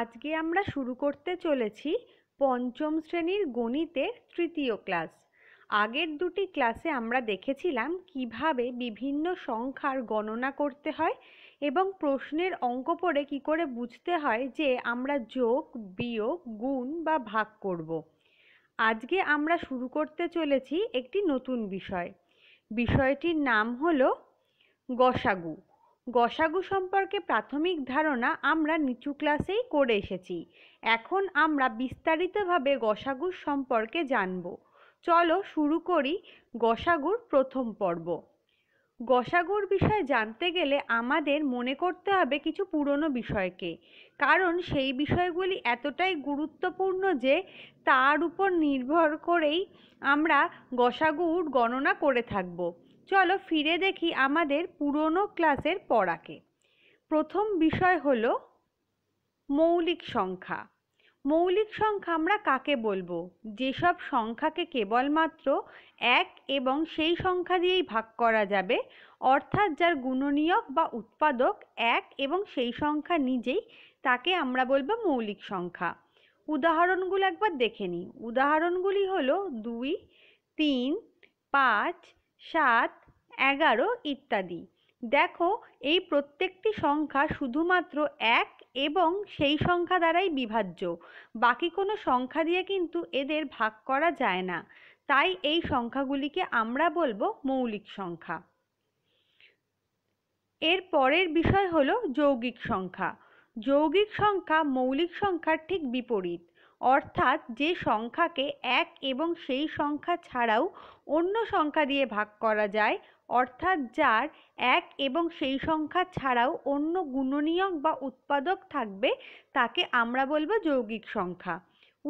আজকে আমরা শুরু করতে চলেছি পঞ্চম শ্রেণীর গণিতের তৃতীয় ক্লাস আগের দুটি ক্লাসে আমরা দেখেছিলাম কিভাবে বিভিন্ন সংখ্যার গণনা করতে হয় এবং প্রশ্নের অঙ্ক পড়ে কি করে বুঝতে হয় যে আমরা যোগ বিয়োগ গুণ বা ভাগ করব। আজকে আমরা শুরু করতে চলেছি একটি নতুন বিষয় বিষয়টির নাম হলো গসাগু গসাগু সম্পর্কে প্রাথমিক ধারণা আমরা নিচু ক্লাসেই করে এসেছি এখন আমরা বিস্তারিতভাবে গসাগু সম্পর্কে জানব চলো শুরু করি গসাগুর প্রথম পর্ব গসাগুর বিষয়ে জানতে গেলে আমাদের মনে করতে হবে কিছু পুরনো বিষয়কে কারণ সেই বিষয়গুলি এতটাই গুরুত্বপূর্ণ যে তার উপর নির্ভর করেই আমরা গসাগুর গণনা করে থাকবো চলো ফিরে দেখি আমাদের পুরনো ক্লাসের পড়াকে প্রথম বিষয় হল মৌলিক সংখ্যা মৌলিক সংখ্যা আমরা কাকে বলবো যেসব সংখ্যাকে কেবলমাত্র এক এবং সেই সংখ্যা দিয়েই ভাগ করা যাবে অর্থাৎ যার গুণনীয়ক বা উৎপাদক এক এবং সেই সংখ্যা নিজেই তাকে আমরা বলবো মৌলিক সংখ্যা উদাহরণগুলো একবার দেখে নিই উদাহরণগুলি হলো দুই তিন পাঁচ সাত এগারো ইত্যাদি দেখো এই প্রত্যেকটি সংখ্যা শুধুমাত্র এক এবং সেই সংখ্যা দ্বারাই বিভাজ্য বাকি কোনো সংখ্যা দিয়ে কিন্তু এদের ভাগ করা যায় না তাই এই সংখ্যাগুলিকে আমরা বলবো মৌলিক সংখ্যা এর পরের বিষয় হল যৌগিক সংখ্যা যৌগিক সংখ্যা মৌলিক সংখ্যার ঠিক বিপরীত অর্থাৎ যে সংখ্যাকে এক এবং সেই সংখ্যা ছাড়াও অন্য সংখ্যা দিয়ে ভাগ করা যায় অর্থাৎ যার এক এবং সেই সংখ্যা ছাড়াও অন্য গুণনীয়ক বা উৎপাদক থাকবে তাকে আমরা বলবো যৌগিক সংখ্যা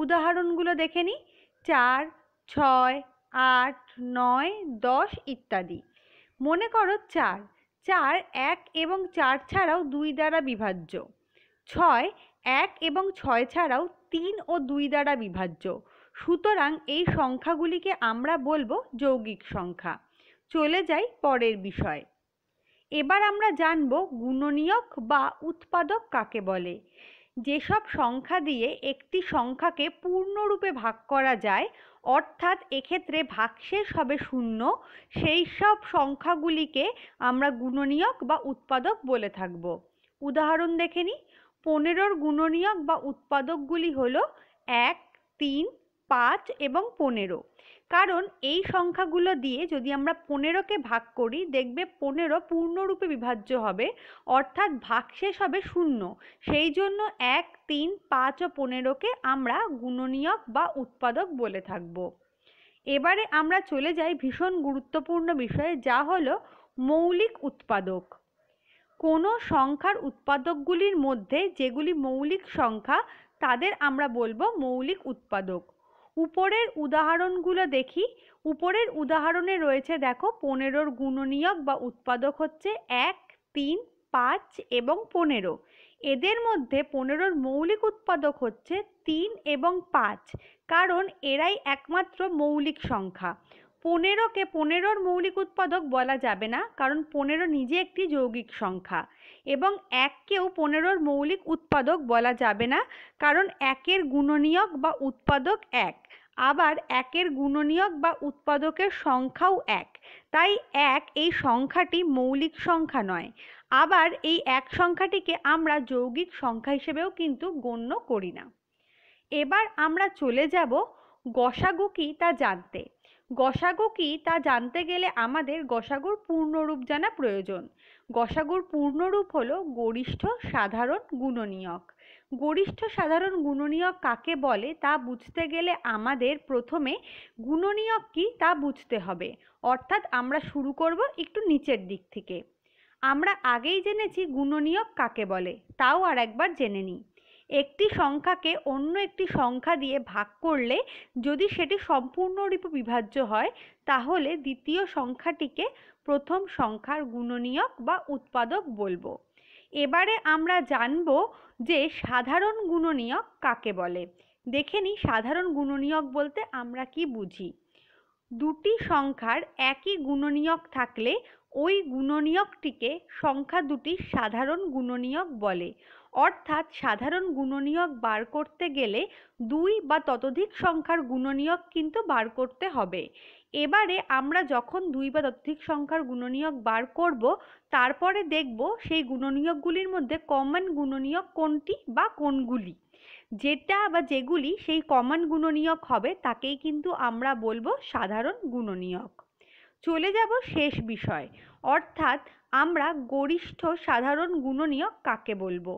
উদাহরণগুলো দেখে নিই চার ছয় আট নয় দশ ইত্যাদি মনে করো চার চার এক এবং চার ছাড়াও দুই দ্বারা বিভাজ্য ছয় এক এবং ছয় ছাড়াও তিন ও দুই দ্বারা বিভাজ্য সুতরাং এই সংখ্যাগুলিকে আমরা বলবো যৌগিক সংখ্যা চলে যাই পরের বিষয় এবার আমরা জানব গুণনীয়ক বা উৎপাদক কাকে বলে যেসব সংখ্যা দিয়ে একটি সংখ্যাকে পূর্ণরূপে ভাগ করা যায় অর্থাৎ এক্ষেত্রে ভাগশেষ হবে শূন্য সেই সব সংখ্যাগুলিকে আমরা গুণনীয়ক বা উৎপাদক বলে থাকব উদাহরণ দেখে নিই পনেরোর গুণনীয়ক বা উৎপাদকগুলি হল এক তিন পাঁচ এবং পনেরো কারণ এই সংখ্যাগুলো দিয়ে যদি আমরা পনেরোকে ভাগ করি দেখবে পনেরো পূর্ণরূপে বিভাজ্য হবে অর্থাৎ ভাগশেষ হবে শূন্য সেই জন্য এক তিন পাঁচ ও পনেরোকে আমরা গুণনীয়ক বা উৎপাদক বলে থাকব এবারে আমরা চলে যাই ভীষণ গুরুত্বপূর্ণ বিষয়ে যা হলো মৌলিক উৎপাদক কোনো সংখ্যার উৎপাদকগুলির মধ্যে যেগুলি মৌলিক সংখ্যা তাদের আমরা বলবো মৌলিক উৎপাদক উপরের উদাহরণগুলো দেখি উপরের উদাহরণে রয়েছে দেখো পনেরোর গুণনীয়ক বা উৎপাদক হচ্ছে এক তিন পাঁচ এবং পনেরো এদের মধ্যে পনেরোর মৌলিক উৎপাদক হচ্ছে তিন এবং পাঁচ কারণ এরাই একমাত্র মৌলিক সংখ্যা পনেরোকে পনেরোর মৌলিক উৎপাদক বলা যাবে না কারণ পনেরো নিজে একটি যৌগিক সংখ্যা এবং এককেও পনেরোর মৌলিক উৎপাদক বলা যাবে না কারণ একের গুণনীয়ক বা উৎপাদক এক আবার একের গুণনীয়ক বা উৎপাদকের সংখ্যাও এক তাই এক এই সংখ্যাটি মৌলিক সংখ্যা নয় আবার এই এক সংখ্যাটিকে আমরা যৌগিক সংখ্যা হিসেবেও কিন্তু গণ্য করি না এবার আমরা চলে যাব গসাগু কি তা জানতে গসাগো কি তা জানতে গেলে আমাদের গসাগুর পূর্ণরূপ জানা প্রয়োজন গসাগুর পূর্ণরূপ হলো গরিষ্ঠ সাধারণ গুণনীয়ক গরিষ্ঠ সাধারণ গুণনীয়ক কাকে বলে তা বুঝতে গেলে আমাদের প্রথমে গুণনীয়ক কি তা বুঝতে হবে অর্থাৎ আমরা শুরু করব একটু নিচের দিক থেকে আমরা আগেই জেনেছি গুণনীয়ক কাকে বলে তাও আর একবার জেনে নিই একটি সংখ্যাকে অন্য একটি সংখ্যা দিয়ে ভাগ করলে যদি সেটি সম্পূর্ণরূপে বিভাজ্য হয় তাহলে দ্বিতীয় সংখ্যাটিকে প্রথম সংখ্যার গুণনীয়ক বা উৎপাদক বলবো এবারে আমরা জানব যে সাধারণ গুণনীয়ক কাকে বলে দেখে নিই সাধারণ গুণনীয়ক বলতে আমরা কি বুঝি দুটি সংখ্যার একই গুণনীয়ক থাকলে ওই গুণনীয়কটিকে সংখ্যা দুটির সাধারণ গুণনীয়ক বলে অর্থাৎ সাধারণ গুণনীয়ক বার করতে গেলে দুই বা ততোধিক সংখ্যার গুণনীয়ক কিন্তু বার করতে হবে এবারে আমরা যখন দুই বা ততোধিক সংখ্যার গুণনীয়ক বার করব তারপরে দেখব সেই গুণনীয়কগুলির মধ্যে কমন গুণনীয়ক কোনটি বা কোনগুলি যেটা বা যেগুলি সেই কমন গুণনীয়ক হবে তাকেই কিন্তু আমরা বলবো সাধারণ গুণনীয়ক চলে যাব শেষ বিষয় অর্থাৎ আমরা গরিষ্ঠ সাধারণ গুণনীয়ক কাকে বলবো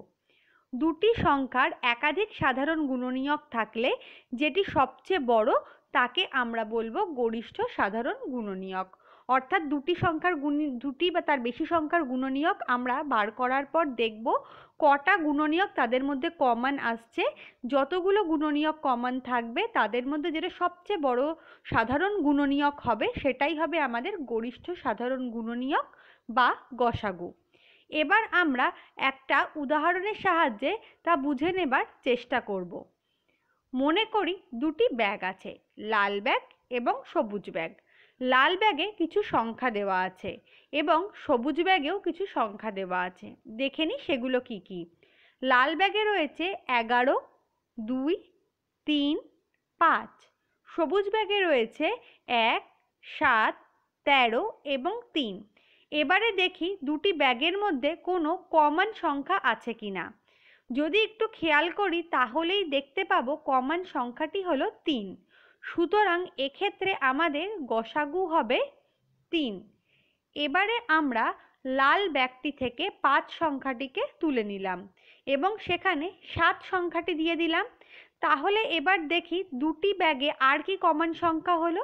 দুটি সংখ্যার একাধিক সাধারণ গুণনীয়ক থাকলে যেটি সবচেয়ে বড় তাকে আমরা বলবো গরিষ্ঠ সাধারণ গুণনীয়ক অর্থাৎ দুটি সংখ্যার গুণ দুটি বা তার বেশি সংখ্যার গুণনীয়ক আমরা বার করার পর দেখব কটা গুণনীয়ক তাদের মধ্যে কমন আসছে যতগুলো গুণনীয়ক কমন থাকবে তাদের মধ্যে যেটা সবচেয়ে বড় সাধারণ গুণনীয়ক হবে সেটাই হবে আমাদের গরিষ্ঠ সাধারণ গুণনীয়ক বা গসাগু এবার আমরা একটা উদাহরণের সাহায্যে তা বুঝে নেবার চেষ্টা করব মনে করি দুটি ব্যাগ আছে লাল ব্যাগ এবং সবুজ ব্যাগ লাল ব্যাগে কিছু সংখ্যা দেওয়া আছে এবং সবুজ ব্যাগেও কিছু সংখ্যা দেওয়া আছে দেখে নিই সেগুলো কি কি লাল ব্যাগে রয়েছে এগারো দুই তিন পাঁচ সবুজ ব্যাগে রয়েছে এক সাত তেরো এবং তিন এবারে দেখি দুটি ব্যাগের মধ্যে কোনো কমন সংখ্যা আছে কি না যদি একটু খেয়াল করি তাহলেই দেখতে পাবো কমন সংখ্যাটি হলো তিন সুতরাং এক্ষেত্রে আমাদের গসাগু হবে তিন এবারে আমরা লাল ব্যাগটি থেকে পাঁচ সংখ্যাটিকে তুলে নিলাম এবং সেখানে সাত সংখ্যাটি দিয়ে দিলাম তাহলে এবার দেখি দুটি ব্যাগে আর কি কমন সংখ্যা হলো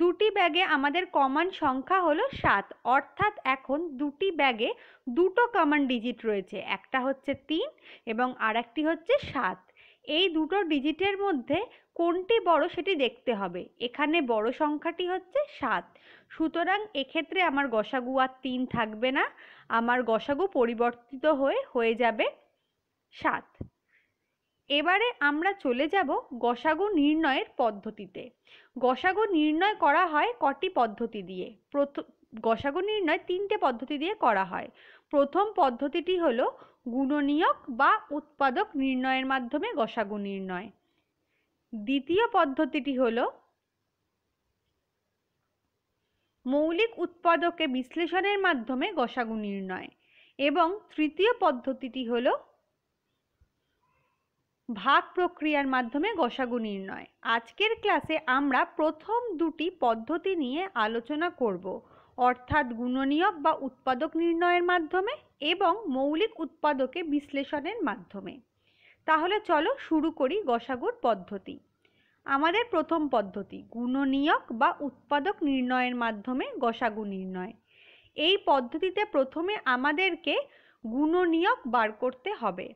দুটি ব্যাগে আমাদের কমান সংখ্যা হলো সাত অর্থাৎ এখন দুটি ব্যাগে দুটো কমান ডিজিট রয়েছে একটা হচ্ছে তিন এবং আর একটি হচ্ছে সাত এই দুটো ডিজিটের মধ্যে কোনটি বড় সেটি দেখতে হবে এখানে বড় সংখ্যাটি হচ্ছে সাত সুতরাং এক্ষেত্রে আমার গসাগু আর তিন থাকবে না আমার গসাগু পরিবর্তিত হয়ে হয়ে যাবে সাত এবারে আমরা চলে যাব গসাগু নির্ণয়ের পদ্ধতিতে গসাগু নির্ণয় করা হয় কটি পদ্ধতি দিয়ে প্রথম গসাগু নির্ণয় তিনটে পদ্ধতি দিয়ে করা হয় প্রথম পদ্ধতিটি হল গুণনীয়ক বা উৎপাদক নির্ণয়ের মাধ্যমে গসাগু নির্ণয় দ্বিতীয় পদ্ধতিটি হল মৌলিক উৎপাদকে বিশ্লেষণের মাধ্যমে গসাগু নির্ণয় এবং তৃতীয় পদ্ধতিটি হলো ভাগ প্রক্রিয়ার মাধ্যমে গসাগু নির্ণয় আজকের ক্লাসে আমরা প্রথম দুটি পদ্ধতি নিয়ে আলোচনা করব অর্থাৎ গুণনীয়ক বা উৎপাদক নির্ণয়ের মাধ্যমে এবং মৌলিক উৎপাদকে বিশ্লেষণের মাধ্যমে তাহলে চলো শুরু করি গসাগুর পদ্ধতি আমাদের প্রথম পদ্ধতি গুণনীয়ক বা উৎপাদক নির্ণয়ের মাধ্যমে গসাগু নির্ণয় এই পদ্ধতিতে প্রথমে আমাদেরকে গুণনীয়ক বার করতে হবে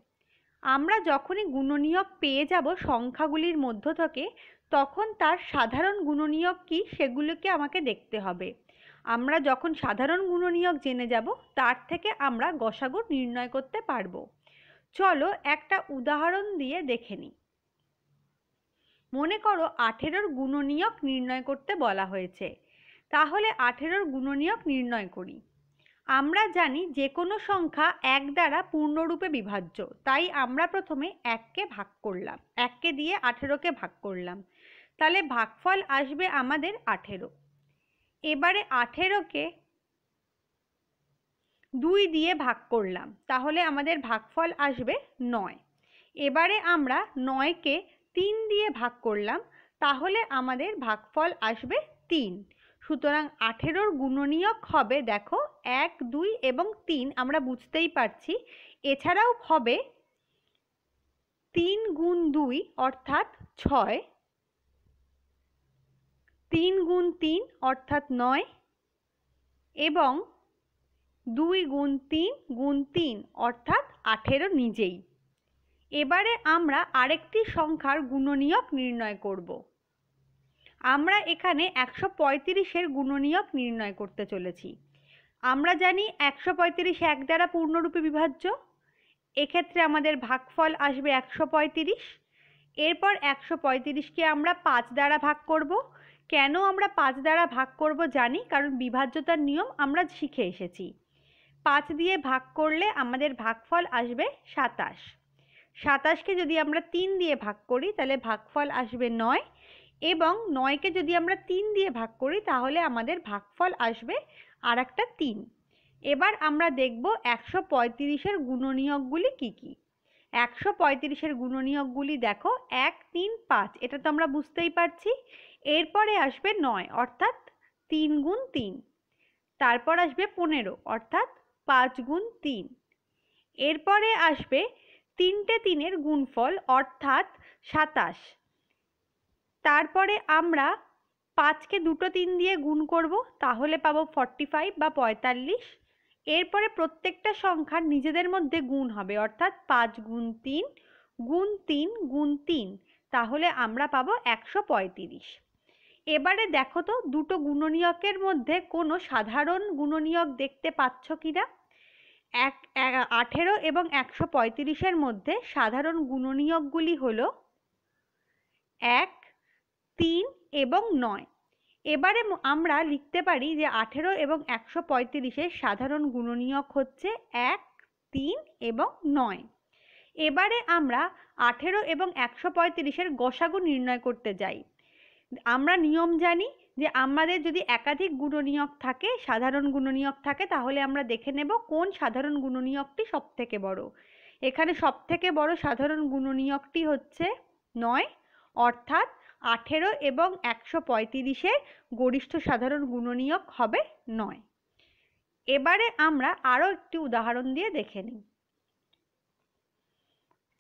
আমরা যখনই গুণনীয়ক পেয়ে যাব সংখ্যাগুলির মধ্য থেকে তখন তার সাধারণ গুণনীয়ক কি সেগুলোকে আমাকে দেখতে হবে আমরা যখন সাধারণ গুণনীয়ক জেনে যাব তার থেকে আমরা গসাগু নির্ণয় করতে পারব চলো একটা উদাহরণ দিয়ে দেখে নিই মনে করো আঠেরোর গুণনীয়ক নির্ণয় করতে বলা হয়েছে তাহলে আঠেরোর গুণনীয়ক নির্ণয় করি আমরা জানি যে কোনো সংখ্যা এক দ্বারা পূর্ণরূপে বিভাজ্য তাই আমরা প্রথমে এককে ভাগ করলাম এককে দিয়ে আঠেরোকে ভাগ করলাম তাহলে ভাগফল আসবে আমাদের আঠেরো এবারে আঠেরোকে দুই দিয়ে ভাগ করলাম তাহলে আমাদের ভাগফল আসবে নয় এবারে আমরা নয়কে তিন দিয়ে ভাগ করলাম তাহলে আমাদের ভাগফল আসবে তিন সুতরাং আঠেরোর গুণনীয়ক হবে দেখো এক দুই এবং তিন আমরা বুঝতেই পারছি এছাড়াও হবে তিন গুণ দুই অর্থাৎ ছয় তিন গুণ তিন অর্থাৎ নয় এবং দুই গুণ তিন গুণ তিন অর্থাৎ আঠেরো নিজেই এবারে আমরা আরেকটি সংখ্যার গুণনীয়ক নির্ণয় করবো আমরা এখানে একশো পঁয়ত্রিশের গুণনীয়ক নির্ণয় করতে চলেছি আমরা জানি একশো পঁয়ত্রিশ এক দ্বারা পূর্ণরূপে বিভাজ্য এক্ষেত্রে আমাদের ভাগফল আসবে একশো পঁয়ত্রিশ এরপর একশো পঁয়ত্রিশকে আমরা পাঁচ দ্বারা ভাগ করব কেন আমরা পাঁচ দ্বারা ভাগ করব জানি কারণ বিভাজ্যতার নিয়ম আমরা শিখে এসেছি পাঁচ দিয়ে ভাগ করলে আমাদের ভাগফল আসবে সাতাশ সাতাশকে যদি আমরা তিন দিয়ে ভাগ করি তাহলে ভাগফল আসবে নয় এবং নয়কে যদি আমরা তিন দিয়ে ভাগ করি তাহলে আমাদের ভাগফল আসবে আর একটা তিন এবার আমরা দেখব একশো পঁয়ত্রিশের গুণনীয়কগুলি কী কী একশো পঁয়ত্রিশের গুণনীয়কগুলি দেখো এক তিন পাঁচ এটা তো আমরা বুঝতেই পারছি এরপরে আসবে নয় অর্থাৎ তিন গুণ তিন তারপর আসবে পনেরো অর্থাৎ পাঁচ গুণ তিন এরপরে আসবে তিনটে তিনের গুণফল অর্থাৎ সাতাশ তারপরে আমরা পাঁচকে দুটো তিন দিয়ে গুণ করব তাহলে পাবো ফর্টি ফাইভ বা পঁয়তাল্লিশ এরপরে প্রত্যেকটা সংখ্যার নিজেদের মধ্যে গুণ হবে অর্থাৎ পাঁচ গুণ তিন গুণ তিন গুণ তিন তাহলে আমরা পাবো একশো পঁয়ত্রিশ এবারে দেখো তো দুটো গুণনীয়কের মধ্যে কোনো সাধারণ গুণনীয়ক দেখতে পাচ্ছ কি না এক আঠেরো এবং একশো পঁয়ত্রিশের মধ্যে সাধারণ গুণনীয়কগুলি হলো এক তিন এবং নয় এবারে আমরা লিখতে পারি যে আঠেরো এবং একশো পঁয়ত্রিশের সাধারণ গুণনীয়ক হচ্ছে এক তিন এবং নয় এবারে আমরা আঠেরো এবং একশো পঁয়ত্রিশের গোসাগু নির্ণয় করতে যাই আমরা নিয়ম জানি যে আমাদের যদি একাধিক গুণনীয়ক থাকে সাধারণ গুণনীয়ক থাকে তাহলে আমরা দেখে নেব কোন সাধারণ গুণনীয়কটি সবথেকে বড় এখানে সবথেকে বড় সাধারণ গুণনীয়কটি হচ্ছে নয় অর্থাৎ আঠেরো এবং একশো পঁয়ত্রিশের গরিষ্ঠ সাধারণ গুণনীয়ক হবে নয় এবারে আমরা আরও একটি উদাহরণ দিয়ে দেখে নিই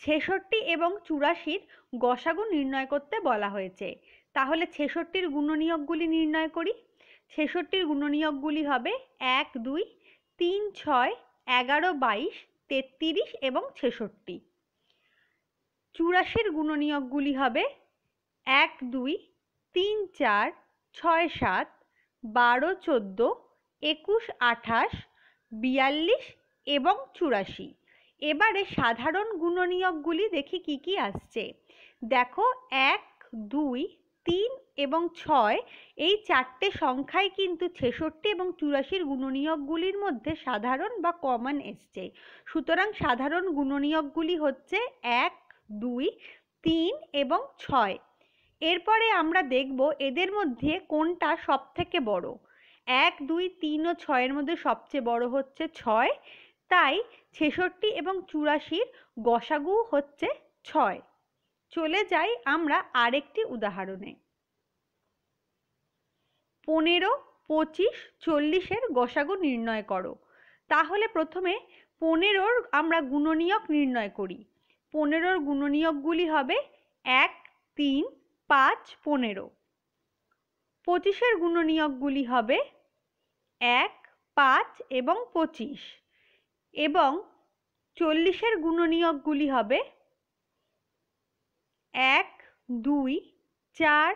ছেষট্টি এবং চুরাশির গসাগু নির্ণয় করতে বলা হয়েছে তাহলে ছেষট্টির গুণনীয়কগুলি নির্ণয় করি ছেষট্টির গুণনীয়কগুলি হবে এক দুই তিন ছয় এগারো বাইশ তেত্রিশ এবং ছেষট্টি চুরাশির গুণনীয়কগুলি হবে এক দুই তিন চার ছয় সাত বারো চোদ্দো একুশ আঠাশ বিয়াল্লিশ এবং চুরাশি এবারে সাধারণ গুণনীয়কগুলি দেখি কি কি আসছে দেখো এক দুই তিন এবং ছয় এই চারটে সংখ্যায় কিন্তু ছেষট্টি এবং চুরাশির গুণনীয়কগুলির মধ্যে সাধারণ বা কমন এসছে সুতরাং সাধারণ গুণনীয়কগুলি হচ্ছে এক দুই তিন এবং ছয় এরপরে আমরা দেখব এদের মধ্যে কোনটা সব থেকে বড় এক দুই তিন ও ছয়ের মধ্যে সবচেয়ে বড় হচ্ছে ছয় তাই ছেষট্টি এবং চুরাশির গসাগু হচ্ছে ছয় চলে যাই আমরা আরেকটি উদাহরণে পনেরো পঁচিশ চল্লিশের গসাগু নির্ণয় করো তাহলে প্রথমে পনেরোর আমরা গুণনীয়ক নির্ণয় করি পনেরোর গুণনীয়কগুলি হবে এক তিন পাঁচ পনেরো পঁচিশের গুণনীয়কগুলি হবে এক পাঁচ এবং পঁচিশ এবং চল্লিশের গুণনীয়কগুলি হবে এক দুই চার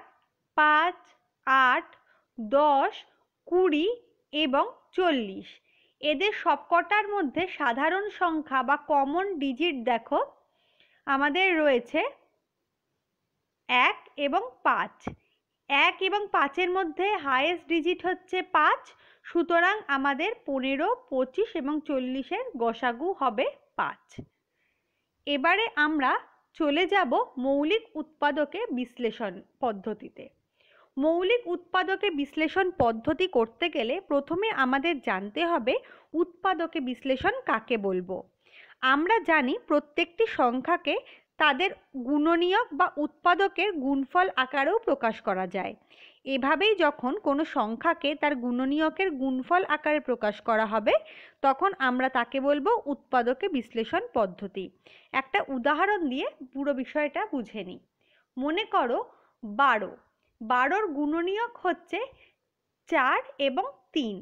পাঁচ আট দশ কুড়ি এবং চল্লিশ এদের সবকটার মধ্যে সাধারণ সংখ্যা বা কমন ডিজিট দেখো আমাদের রয়েছে এক এবং পাঁচ এক এবং পাঁচের মধ্যে হায়েস্ট ডিজিট হচ্ছে পাঁচ সুতরাং আমাদের পনেরো পঁচিশ এবং চল্লিশের গসাগু হবে পাঁচ এবারে আমরা চলে যাব মৌলিক উৎপাদকে বিশ্লেষণ পদ্ধতিতে মৌলিক উৎপাদকে বিশ্লেষণ পদ্ধতি করতে গেলে প্রথমে আমাদের জানতে হবে উৎপাদকে বিশ্লেষণ কাকে বলবো আমরা জানি প্রত্যেকটি সংখ্যাকে তাদের গুণনীয়ক বা উৎপাদকের গুণফল আকারেও প্রকাশ করা যায় এভাবেই যখন কোনো সংখ্যাকে তার গুণনীয়কের গুণফল আকারে প্রকাশ করা হবে তখন আমরা তাকে বলবো উৎপাদকে বিশ্লেষণ পদ্ধতি একটা উদাহরণ দিয়ে পুরো বিষয়টা বুঝে নিই মনে করো বারো বারোর গুণনীয়ক হচ্ছে চার এবং তিন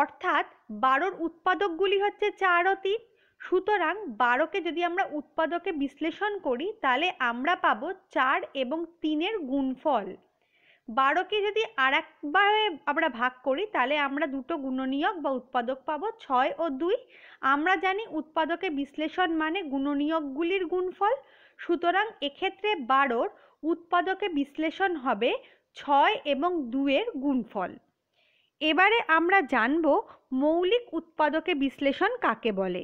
অর্থাৎ বারোর উৎপাদকগুলি হচ্ছে চার ও তিন সুতরাং বারোকে যদি আমরা উৎপাদকে বিশ্লেষণ করি তাহলে আমরা পাব চার এবং তিনের গুণফল বারোকে যদি আর আমরা ভাগ করি তাহলে আমরা দুটো গুণনীয়ক বা উৎপাদক পাব ছয় ও দুই আমরা জানি উৎপাদকে বিশ্লেষণ মানে গুণনীয়কগুলির গুণফল সুতরাং এক্ষেত্রে বারোর উৎপাদকে বিশ্লেষণ হবে ছয় এবং দুয়ের গুণফল এবারে আমরা জানব মৌলিক উৎপাদকে বিশ্লেষণ কাকে বলে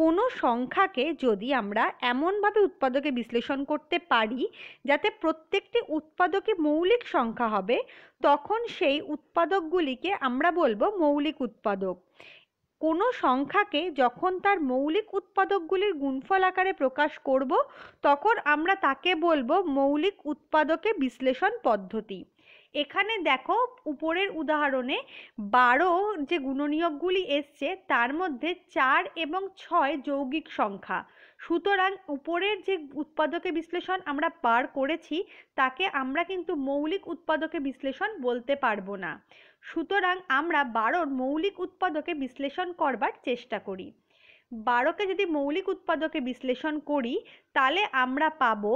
কোনো সংখ্যাকে যদি আমরা এমনভাবে উৎপাদকে বিশ্লেষণ করতে পারি যাতে প্রত্যেকটি উৎপাদকে মৌলিক সংখ্যা হবে তখন সেই উৎপাদকগুলিকে আমরা বলবো মৌলিক উৎপাদক কোনো সংখ্যাকে যখন তার মৌলিক উৎপাদকগুলির গুণফল আকারে প্রকাশ করব তখন আমরা তাকে বলবো মৌলিক উৎপাদকে বিশ্লেষণ পদ্ধতি এখানে দেখো উপরের উদাহরণে বারো যে গুণনীয়কগুলি এসছে তার মধ্যে চার এবং ছয় যৌগিক সংখ্যা সুতরাং উপরের যে উৎপাদকে বিশ্লেষণ আমরা পার করেছি তাকে আমরা কিন্তু মৌলিক উৎপাদকে বিশ্লেষণ বলতে পারবো না সুতরাং আমরা বারোর মৌলিক উৎপাদকে বিশ্লেষণ করবার চেষ্টা করি বারোকে যদি মৌলিক উৎপাদকে বিশ্লেষণ করি তাহলে আমরা পাবো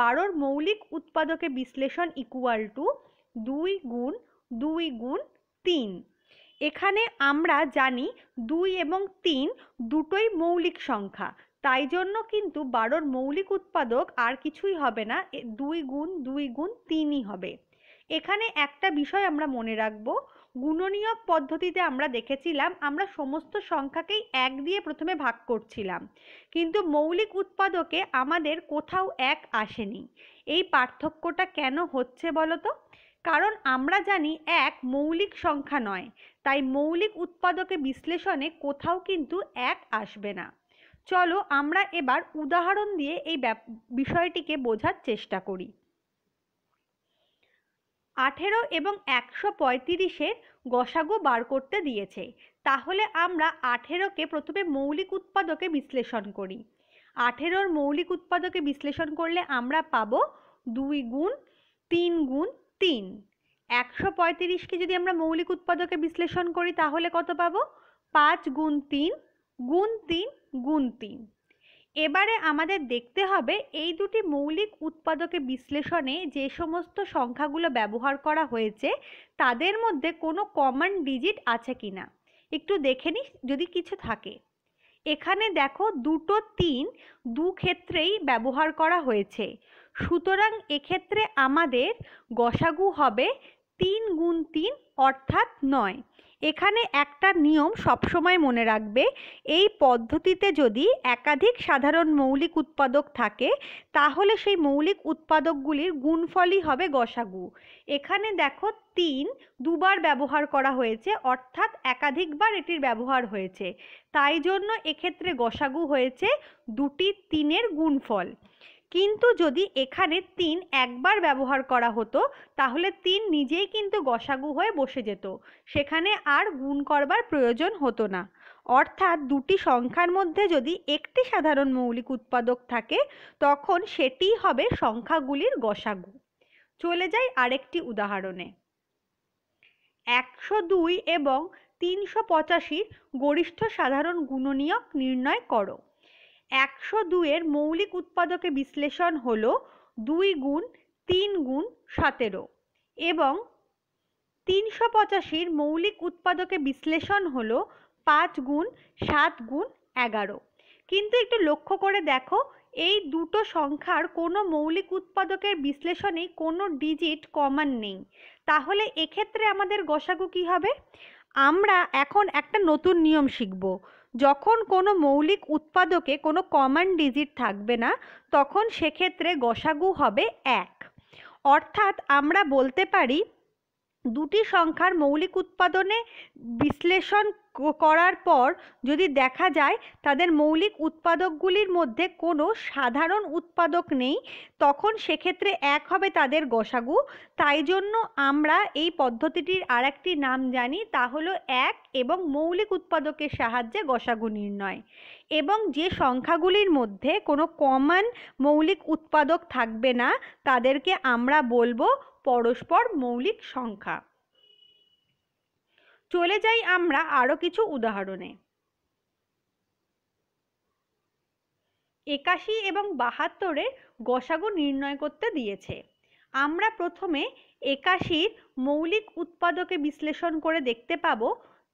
বারোর মৌলিক উৎপাদকে বিশ্লেষণ ইকুয়াল টু দুই গুণ দুই গুণ তিন এখানে আমরা জানি দুই এবং তিন দুটোই মৌলিক সংখ্যা তাই জন্য কিন্তু বারোর মৌলিক উৎপাদক আর কিছুই হবে না দুই গুণ দুই গুণ তিনই হবে এখানে একটা বিষয় আমরা মনে রাখব গুণনীয়ক পদ্ধতিতে আমরা দেখেছিলাম আমরা সমস্ত সংখ্যাকেই এক দিয়ে প্রথমে ভাগ করছিলাম কিন্তু মৌলিক উৎপাদকে আমাদের কোথাও এক আসেনি এই পার্থক্যটা কেন হচ্ছে বলো তো কারণ আমরা জানি এক মৌলিক সংখ্যা নয় তাই মৌলিক উৎপাদকে বিশ্লেষণে কোথাও কিন্তু এক আসবে না চলো আমরা এবার উদাহরণ দিয়ে এই বিষয়টিকে বোঝার চেষ্টা করি আঠেরো এবং একশো পঁয়ত্রিশের গসাগু বার করতে দিয়েছে তাহলে আমরা আঠেরোকে প্রথমে মৌলিক উৎপাদকে বিশ্লেষণ করি আঠেরোর মৌলিক উৎপাদকে বিশ্লেষণ করলে আমরা পাব দুই গুণ তিন গুণ তিন একশো পঁয়ত্রিশকে যদি আমরা মৌলিক উৎপাদকে বিশ্লেষণ করি তাহলে কত পাবো পাঁচ গুণ তিন গুণ তিন গুণ তিন এবারে আমাদের দেখতে হবে এই দুটি মৌলিক উৎপাদকে বিশ্লেষণে যে সমস্ত সংখ্যাগুলো ব্যবহার করা হয়েছে তাদের মধ্যে কোনো কমন ডিজিট আছে কি না একটু দেখে নিস যদি কিছু থাকে এখানে দেখো দুটো তিন দু ক্ষেত্রেই ব্যবহার করা হয়েছে সুতরাং এক্ষেত্রে আমাদের গসাগু হবে তিন গুণ তিন অর্থাৎ নয় এখানে একটা নিয়ম সবসময় মনে রাখবে এই পদ্ধতিতে যদি একাধিক সাধারণ মৌলিক উৎপাদক থাকে তাহলে সেই মৌলিক উৎপাদকগুলির গুণফলই হবে গসাগু এখানে দেখো তিন দুবার ব্যবহার করা হয়েছে অর্থাৎ একাধিকবার এটির ব্যবহার হয়েছে তাই জন্য এক্ষেত্রে গসাগু হয়েছে দুটি তিনের গুণফল কিন্তু যদি এখানে তিন একবার ব্যবহার করা হতো তাহলে তিন নিজেই কিন্তু গসাগু হয়ে বসে যেত সেখানে আর গুণ করবার প্রয়োজন হতো না অর্থাৎ দুটি সংখ্যার মধ্যে যদি একটি সাধারণ মৌলিক উৎপাদক থাকে তখন সেটিই হবে সংখ্যাগুলির গসাগু চলে যাই আরেকটি উদাহরণে একশো দুই এবং তিনশো পঁচাশির গরিষ্ঠ সাধারণ গুণনীয়ক নির্ণয় করো একশো দুইয়ের মৌলিক উৎপাদকে বিশ্লেষণ হল দুই গুণ তিন গুণ সতেরো এবং তিনশো পঁচাশির মৌলিক উৎপাদকে বিশ্লেষণ হল পাঁচ গুণ সাত গুণ এগারো কিন্তু একটু লক্ষ্য করে দেখো এই দুটো সংখ্যার কোনো মৌলিক উৎপাদকের বিশ্লেষণে কোনো ডিজিট কমন নেই তাহলে এক্ষেত্রে আমাদের গোসাগু কী হবে আমরা এখন একটা নতুন নিয়ম শিখব যখন কোনো মৌলিক উৎপাদকে কোনো কমন ডিজিট থাকবে না তখন সেক্ষেত্রে গসাগু হবে এক অর্থাৎ আমরা বলতে পারি দুটি সংখ্যার মৌলিক উৎপাদনে বিশ্লেষণ করার পর যদি দেখা যায় তাদের মৌলিক উৎপাদকগুলির মধ্যে কোনো সাধারণ উৎপাদক নেই তখন সেক্ষেত্রে এক হবে তাদের গসাগু তাই জন্য আমরা এই পদ্ধতিটির আরেকটি নাম জানি তা হলো এক এবং মৌলিক উৎপাদকের সাহায্যে গসাগু নির্ণয় এবং যে সংখ্যাগুলির মধ্যে কোনো কমন মৌলিক উৎপাদক থাকবে না তাদেরকে আমরা বলবো পরস্পর মৌলিক সংখ্যা চলে যাই আমরা আরও কিছু উদাহরণে একাশি এবং বাহাত্তরের গসাগু নির্ণয় করতে দিয়েছে আমরা প্রথমে একাশির মৌলিক উৎপাদকে বিশ্লেষণ করে দেখতে পাব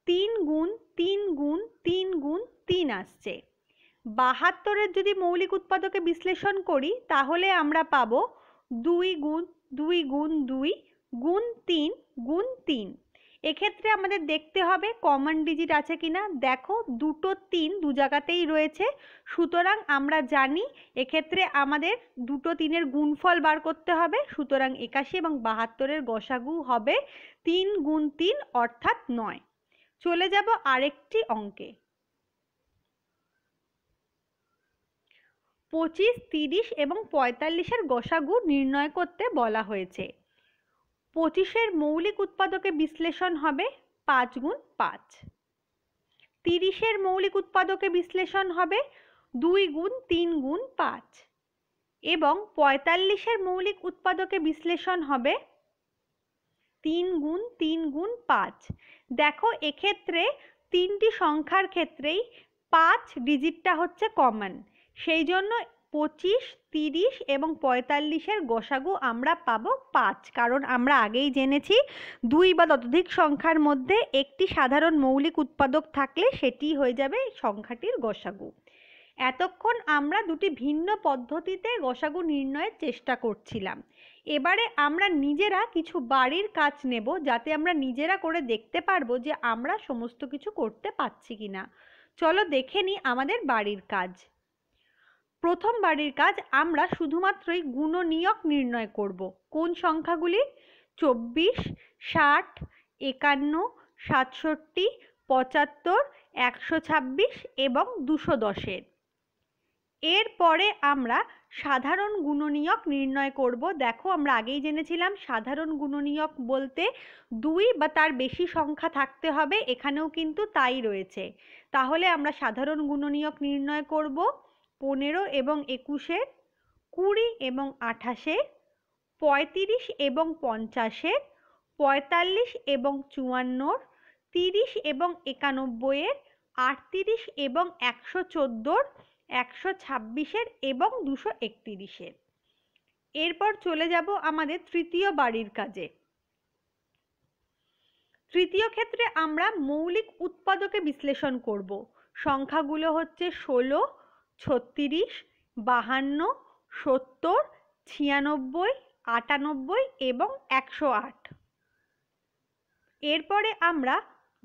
তিন গুণ তিন গুণ তিন গুণ তিন আসছে বাহাত্তরের যদি মৌলিক উৎপাদকে বিশ্লেষণ করি তাহলে আমরা পাব দুই গুণ দুই গুণ দুই গুণ তিন গুণ তিন এক্ষেত্রে আমাদের দেখতে হবে কমন ডিজিট আছে কি না দেখো দুটো তিন দু জায়গাতেই রয়েছে সুতরাং আমরা জানি এক্ষেত্রে আমাদের দুটো তিনের গুণফল বার করতে হবে সুতরাং একাশি এবং বাহাত্তরের গসাগু হবে তিন গুণ তিন অর্থাৎ নয় চলে যাব আরেকটি অঙ্কে পঁচিশ তিরিশ এবং পঁয়তাল্লিশের গোসাগু নির্ণয় করতে বলা হয়েছে পঁচিশের মৌলিক উৎপাদকে বিশ্লেষণ হবে পাঁচ গুণ পাঁচ তিরিশের মৌলিক উৎপাদকে বিশ্লেষণ হবে দুই গুণ তিন গুণ পাঁচ এবং পঁয়তাল্লিশের মৌলিক উৎপাদকে বিশ্লেষণ হবে তিন গুণ তিন গুণ পাঁচ দেখো এক্ষেত্রে তিনটি সংখ্যার ক্ষেত্রেই পাঁচ ডিজিটটা হচ্ছে কমন সেই জন্য পঁচিশ তিরিশ এবং পঁয়তাল্লিশের গোসাগু আমরা পাবো পাঁচ কারণ আমরা আগেই জেনেছি দুই বা ততোধিক সংখ্যার মধ্যে একটি সাধারণ মৌলিক উৎপাদক থাকলে সেটি হয়ে যাবে সংখ্যাটির গোসাগু এতক্ষণ আমরা দুটি ভিন্ন পদ্ধতিতে গোসাগু নির্ণয়ের চেষ্টা করছিলাম এবারে আমরা নিজেরা কিছু বাড়ির কাজ নেব যাতে আমরা নিজেরা করে দেখতে পারবো যে আমরা সমস্ত কিছু করতে পারছি কি না চলো দেখে নিই আমাদের বাড়ির কাজ প্রথম বাড়ির কাজ আমরা শুধুমাত্রই গুণনীয়ক নির্ণয় করব কোন সংখ্যাগুলি চব্বিশ ষাট একান্ন সাতষট্টি পঁচাত্তর একশো ছাব্বিশ এবং দুশো দশের এরপরে আমরা সাধারণ গুণনীয়ক নির্ণয় করব দেখো আমরা আগেই জেনেছিলাম সাধারণ গুণনীয়ক বলতে দুই বা তার বেশি সংখ্যা থাকতে হবে এখানেও কিন্তু তাই রয়েছে তাহলে আমরা সাধারণ গুণনীয়ক নির্ণয় করব পনেরো এবং একুশের কুড়ি এবং আঠাশের পঁয়ত্রিশ এবং পঞ্চাশের পঁয়তাল্লিশ এবং চুয়ান্নর তিরিশ এবং একানব্বইয়ের আটত্রিশ এবং একশো চোদ্দোর একশো ছাব্বিশের এবং দুশো একত্রিশের এরপর চলে যাব আমাদের তৃতীয় বাড়ির কাজে তৃতীয় ক্ষেত্রে আমরা মৌলিক উৎপাদকে বিশ্লেষণ করব সংখ্যাগুলো হচ্ছে ষোলো ছত্রিশ বাহান্ন সত্তর ছিয়ানব্বই আটানব্বই এবং একশো আট এরপরে আমরা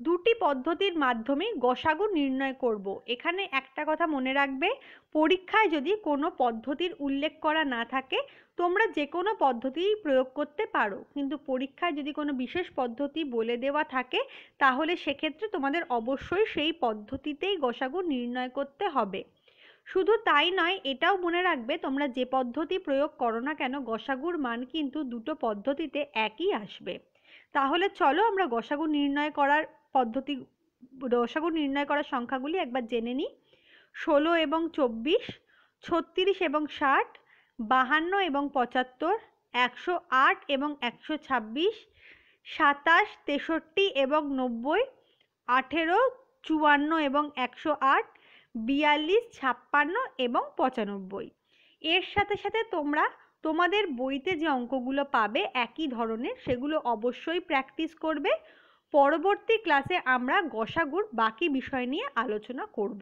দুটি পদ্ধতির মাধ্যমে গসাগু নির্ণয় করব। এখানে একটা কথা মনে রাখবে পরীক্ষায় যদি কোনো পদ্ধতির উল্লেখ করা না থাকে তোমরা যে কোনো পদ্ধতিই প্রয়োগ করতে পারো কিন্তু পরীক্ষায় যদি কোনো বিশেষ পদ্ধতি বলে দেওয়া থাকে তাহলে সেক্ষেত্রে তোমাদের অবশ্যই সেই পদ্ধতিতেই গসাগু নির্ণয় করতে হবে শুধু তাই নয় এটাও মনে রাখবে তোমরা যে পদ্ধতি প্রয়োগ করো না কেন গসাগুর মান কিন্তু দুটো পদ্ধতিতে একই আসবে তাহলে চলো আমরা গসাগু নির্ণয় করার পদ্ধতি গসাগু নির্ণয় করার সংখ্যাগুলি একবার জেনে নিই ষোলো এবং চব্বিশ ছত্রিশ এবং ষাট বাহান্ন এবং পঁচাত্তর একশো আট এবং একশো ছাব্বিশ সাতাশ তেষট্টি এবং নব্বই আঠেরো চুয়ান্ন এবং একশো আট বিয়াল্লিশ ছাপ্পান্ন এবং পঁচানব্বই এর সাথে সাথে তোমরা তোমাদের বইতে যে অঙ্কগুলো পাবে একই ধরনের সেগুলো অবশ্যই প্র্যাকটিস করবে পরবর্তী ক্লাসে আমরা গসাগুর বাকি বিষয় নিয়ে আলোচনা করব